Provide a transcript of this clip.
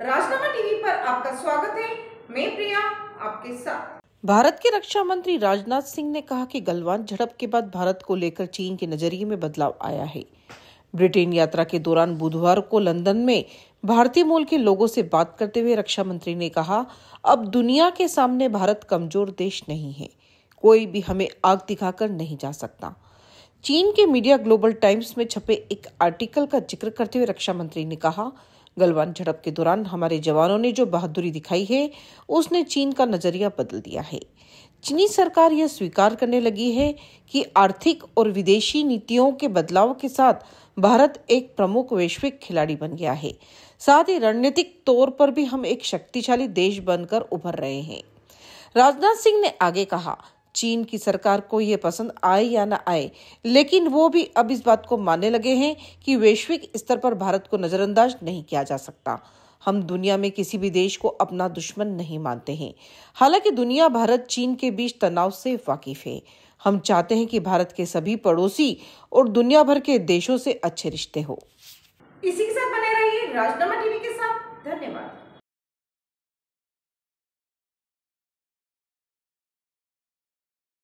राजनामा TV पर आपका स्वागत है मैं प्रिया आपके साथ भारत के रक्षा मंत्री राजनाथ सिंह ने कहा कि गलवान झड़प के बाद भारत को लेकर चीन के नजरिए में बदलाव आया है ब्रिटेन यात्रा के दौरान बुधवार को लंदन में भारतीय मूल के लोगों से बात करते हुए रक्षा मंत्री ने कहा अब दुनिया के सामने भारत कमजोर देश नहीं है कोई भी हमें आग दिखाकर नहीं जा सकता चीन के मीडिया ग्लोबल टाइम्स में छपे एक आर्टिकल का जिक्र करते हुए रक्षा मंत्री ने कहा गलवान झड़प के दौरान हमारे जवानों ने जो बहादुरी दिखाई है उसने चीन का नजरिया बदल दिया है चीनी सरकार यह स्वीकार करने लगी है कि आर्थिक और विदेशी नीतियों के बदलाव के साथ भारत एक प्रमुख वैश्विक खिलाड़ी बन गया है साथ ही रणनीतिक तौर पर भी हम एक शक्तिशाली देश बनकर उभर रहे हैं राजनाथ सिंह ने आगे कहा चीन की सरकार को ये पसंद आए या न आए लेकिन वो भी अब इस बात को मानने लगे हैं कि वैश्विक स्तर पर भारत को नज़रअंदाज नहीं किया जा सकता हम दुनिया में किसी भी देश को अपना दुश्मन नहीं मानते हैं हालांकि दुनिया भारत चीन के बीच तनाव से वाकिफ है हम चाहते हैं कि भारत के सभी पड़ोसी और दुनिया भर के देशों से अच्छे रिश्ते हो इसी के साथ बने रहिए राजनामा टीवी के साथ धन्यवाद